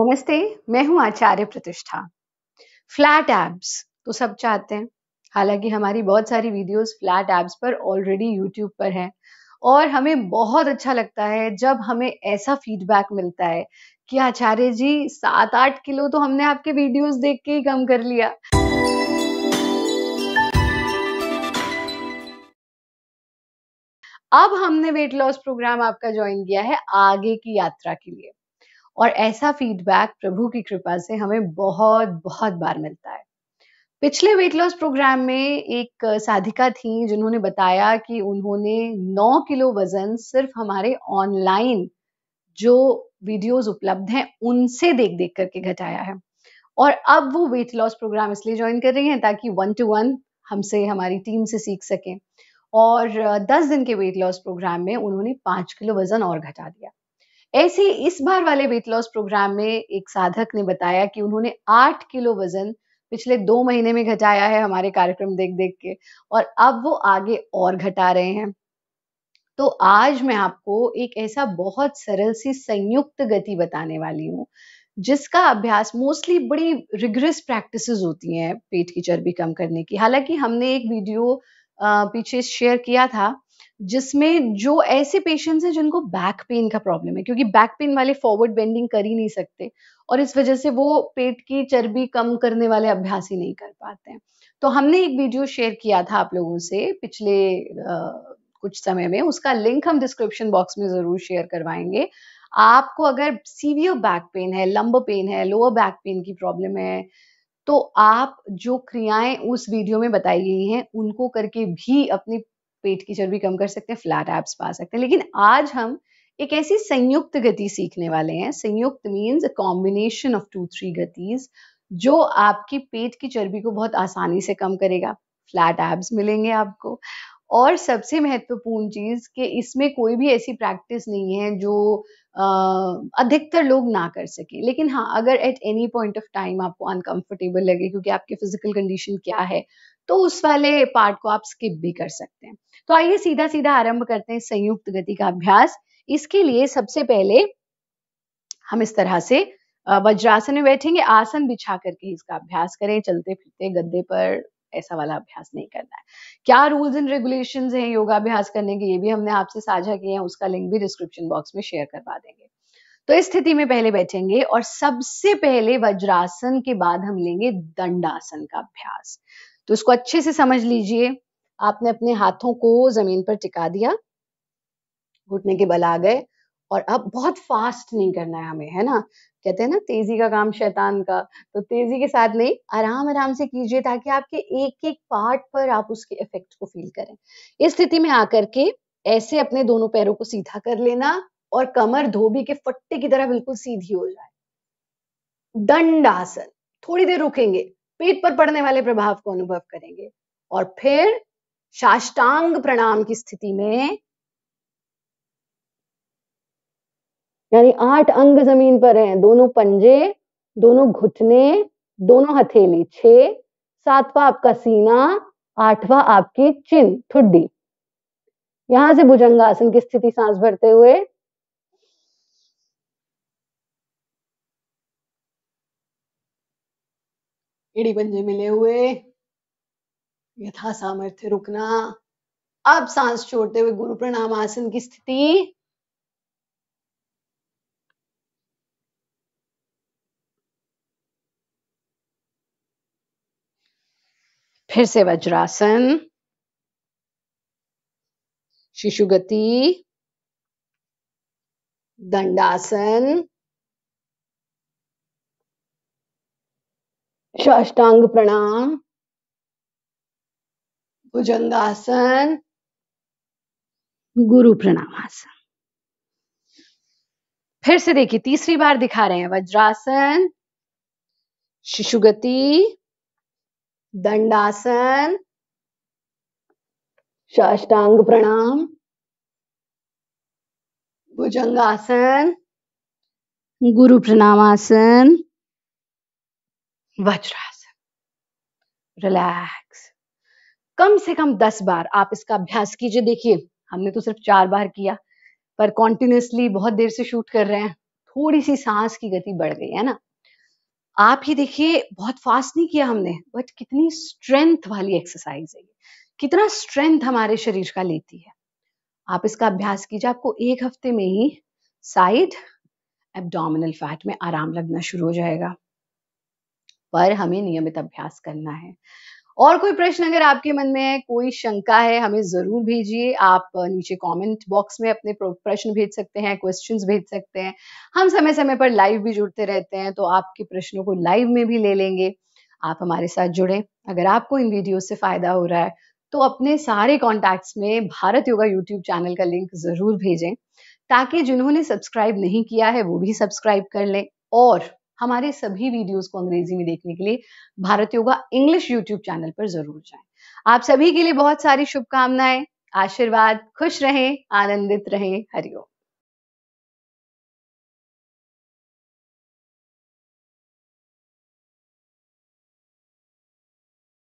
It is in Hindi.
नमस्ते मैं हूं आचार्य प्रतिष्ठा फ्लैट एब्स तो सब चाहते हैं हालांकि हमारी बहुत सारी वीडियोस फ्लैट एब्स पर ऑलरेडी यूट्यूब पर हैं और हमें बहुत अच्छा लगता है जब हमें ऐसा फीडबैक मिलता है कि आचार्य जी सात आठ किलो तो हमने आपके वीडियोस देख के ही कम कर लिया अब हमने वेट लॉस प्रोग्राम आपका ज्वाइन किया है आगे की यात्रा के लिए और ऐसा फीडबैक प्रभु की कृपा से हमें बहुत बहुत बार मिलता है पिछले वेट लॉस प्रोग्राम में एक साधिका थी जिन्होंने बताया कि उन्होंने 9 किलो वजन सिर्फ हमारे ऑनलाइन जो वीडियोस उपलब्ध हैं उनसे देख देख करके घटाया है और अब वो वेट लॉस प्रोग्राम इसलिए ज्वाइन कर रही हैं ताकि वन टू वन हमसे हमारी टीम से सीख सकें और 10 दिन के वेट लॉस प्रोग्राम में उन्होंने 5 किलो वजन और घटा दिया ऐसे इस बार वाले वेट लॉस प्रोग्राम में एक साधक ने बताया कि उन्होंने आठ किलो वजन पिछले दो महीने में घटाया है हमारे कार्यक्रम देख देख के और अब वो आगे और घटा रहे हैं तो आज मैं आपको एक ऐसा बहुत सरल सी संयुक्त गति बताने वाली हूँ जिसका अभ्यास मोस्टली बड़ी रिग्रेस प्रैक्टिसेस होती हैं पेट की चर्बी कम करने की हालांकि हमने एक वीडियो पीछे शेयर किया था जिसमें जो ऐसे पेशेंट्स हैं जिनको बैक पेन का प्रॉब्लम है क्योंकि बैक पेन वाले फॉरवर्ड बेंडिंग कर ही नहीं सकते और इस वजह से वो पेट की चर्बी कम करने वाले अभ्यास ही नहीं कर पाते हैं तो हमने एक वीडियो शेयर किया था आप लोगों से पिछले आ, कुछ समय में उसका लिंक हम डिस्क्रिप्शन बॉक्स में ज़रूर शेयर करवाएंगे आपको अगर सीवियर बैक पेन है लंब पेन है लोअर बैक पेन की प्रॉब्लम है तो आप जो क्रियाएं उस वीडियो में बताई गई हैं उनको करके भी अपने पेट की चर्बी कम कर सकते हैं फ्लैट एप्स पा सकते हैं लेकिन आज हम एक ऐसी संयुक्त गति सीखने वाले हैं संयुक्त means a combination of two three गतिज जो आपकी पेट की चर्बी को बहुत आसानी से कम करेगा फ्लैट एब्स मिलेंगे आपको और सबसे महत्वपूर्ण चीज कि इसमें कोई भी ऐसी प्रैक्टिस नहीं है जो अधिकतर लोग ना कर सकें लेकिन हाँ अगर at any point of time आपको अनकंफर्टेबल लगे क्योंकि आपकी फिजिकल कंडीशन क्या है तो उस वाले पार्ट को आप स्किप भी कर सकते हैं तो आइए सीधा सीधा आरंभ करते हैं संयुक्त गति का अभ्यास इसके लिए सबसे पहले हम इस तरह से वज्रासन में बैठेंगे आसन बिछा करके इसका अभ्यास करें चलते फिरते गद्दे पर ऐसा वाला अभ्यास नहीं करना है क्या रूल्स एंड रेगुलेशन हैं योगाभ्यास करने के ये भी हमने आपसे साझा किए हैं उसका लिंक भी डिस्क्रिप्शन बॉक्स में शेयर करवा देंगे तो इस स्थिति में पहले बैठेंगे और सबसे पहले वज्रासन के बाद हम लेंगे दंडासन का अभ्यास तो इसको अच्छे से समझ लीजिए आपने अपने हाथों को जमीन पर टिका दिया घुटने के बल आ गए और अब बहुत फास्ट नहीं करना है हमें है ना कहते हैं ना तेजी का काम शैतान का तो तेजी के साथ नहीं आराम आराम से कीजिए ताकि आपके एक एक पार्ट पर आप उसके इफेक्ट को फील करें इस स्थिति में आकर के ऐसे अपने दोनों पैरों को सीधा कर लेना और कमर धोबी के फट्टे की तरह बिल्कुल सीधी हो जाए दंडासन थोड़ी देर रुकेंगे पेट पर पड़ने वाले प्रभाव को अनुभव करेंगे और फिर साष्टांग प्रणाम की स्थिति में यानी आठ अंग जमीन पर हैं दोनों पंजे दोनों घुटने दोनों हथेली छ सातवा आपका सीना आठवा आपकी चिन ठुड्डी यहां से भुजंगासन की स्थिति सांस भरते हुए एड़ी पंजे मिले हुए यथा सामर्थ्य रुकना अब सांस छोड़ते हुए गुरु प्रणाम आसन की स्थिति फिर से वज्रासन शिशुगति दंडासन साष्टांग प्रणाम भुजंगासन गुरु प्रणामासन फिर से देखिए तीसरी बार दिखा रहे हैं वज्रासन शिशुगति दंडासन साष्टांग प्रणाम भुजंगासन गुरु प्रणामासन वज्रासन रिलैक्स कम से कम दस बार आप इसका अभ्यास कीजिए देखिए हमने तो सिर्फ चार बार किया पर कॉन्टिन्यूसली बहुत देर से शूट कर रहे हैं थोड़ी सी सांस की गति बढ़ गई है ना आप ही देखिए बहुत फास्ट नहीं किया हमने बट कितनी स्ट्रेंथ वाली एक्सरसाइज है कितना स्ट्रेंथ हमारे शरीर का लेती है आप इसका अभ्यास कीजिए आपको एक हफ्ते में ही साइड एब्डोमिनल फैट में आराम लगना शुरू हो जाएगा पर हमें नियमित अभ्यास करना है और कोई प्रश्न अगर आपके मन में है कोई शंका है हमें जरूर भेजिए आप नीचे कमेंट बॉक्स में अपने प्रश्न भेज सकते हैं क्वेश्चंस भेज सकते हैं हम समय समय पर लाइव भी जुड़ते रहते हैं तो आपके प्रश्नों को लाइव में भी ले लेंगे आप हमारे साथ जुड़े अगर आपको इन वीडियो से फायदा हो रहा है तो अपने सारे कॉन्टैक्ट्स में भारत योगा यूट्यूब चैनल का लिंक जरूर भेजें ताकि जिन्होंने सब्सक्राइब नहीं किया है वो भी सब्सक्राइब कर लें और हमारे सभी वीडियोस को अंग्रेजी में देखने के लिए Bharat yoga English YouTube channel पर जरूर जाएं आप सभी के लिए बहुत सारी शुभकामनाएं आशीर्वाद खुश रहें आनंदित रहें हरिओम